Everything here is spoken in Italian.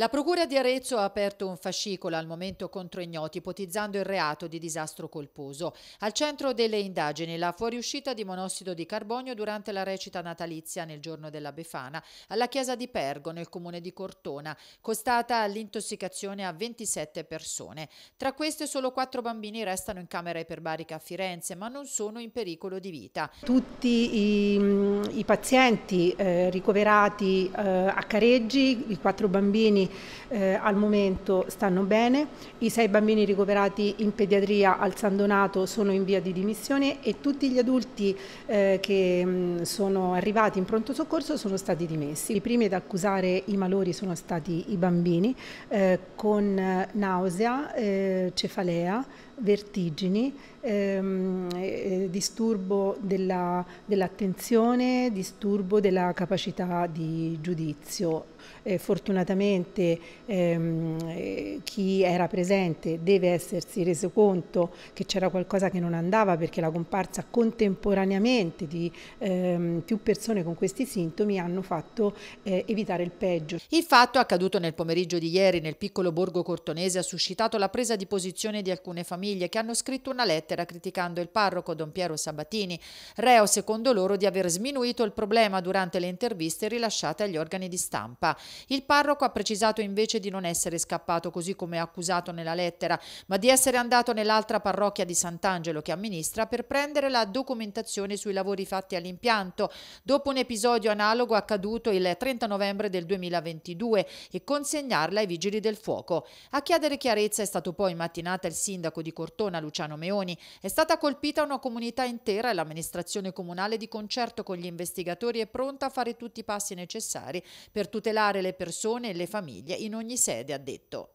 La Procura di Arezzo ha aperto un fascicolo al momento contro ignoti, ipotizzando il reato di disastro colposo. Al centro delle indagini la fuoriuscita di monossido di carbonio durante la recita natalizia nel giorno della Befana alla chiesa di Pergo nel comune di Cortona, costata l'intossicazione a 27 persone. Tra queste solo quattro bambini restano in camera iperbarica a Firenze, ma non sono in pericolo di vita. Tutti i, mm, i pazienti eh, ricoverati eh, a Careggi, i quattro bambini eh, al momento stanno bene, i sei bambini ricoverati in pediatria al San Donato sono in via di dimissione e tutti gli adulti eh, che mh, mm, sono arrivati in pronto soccorso sono stati dimessi. I primi ad accusare i malori sono stati i bambini eh, con nausea, eh, cefalea, vertigini, ehm, eh, disturbo della, dell'attenzione, disturbo della capacità di giudizio. Eh, fortunatamente ehm, chi era presente deve essersi reso conto che c'era qualcosa che non andava perché la comparsa contemporaneamente di ehm, più persone con questi sintomi hanno fatto eh, evitare il peggio. Il fatto accaduto nel pomeriggio di ieri nel piccolo borgo cortonese ha suscitato la presa di posizione di alcune famiglie che hanno scritto una lettera criticando il parroco Don Piero Sabatini, reo secondo loro di aver sminuito il problema durante le interviste rilasciate agli organi di stampa. Il parroco ha precisato invece di non essere scappato così come accusato nella lettera, ma di essere andato nell'altra parrocchia di Sant'Angelo che amministra per prendere la documentazione sui lavori fatti all'impianto, dopo un episodio analogo accaduto il 30 novembre del 2022 e consegnarla ai vigili del fuoco. A chiedere chiarezza è stato poi in mattinata il sindaco di Cortona, Luciano Meoni. È stata colpita una comunità intera e l'amministrazione comunale di concerto con gli investigatori è pronta a fare tutti i passi necessari per tutelare le persone e le famiglie in ogni sede, ha detto.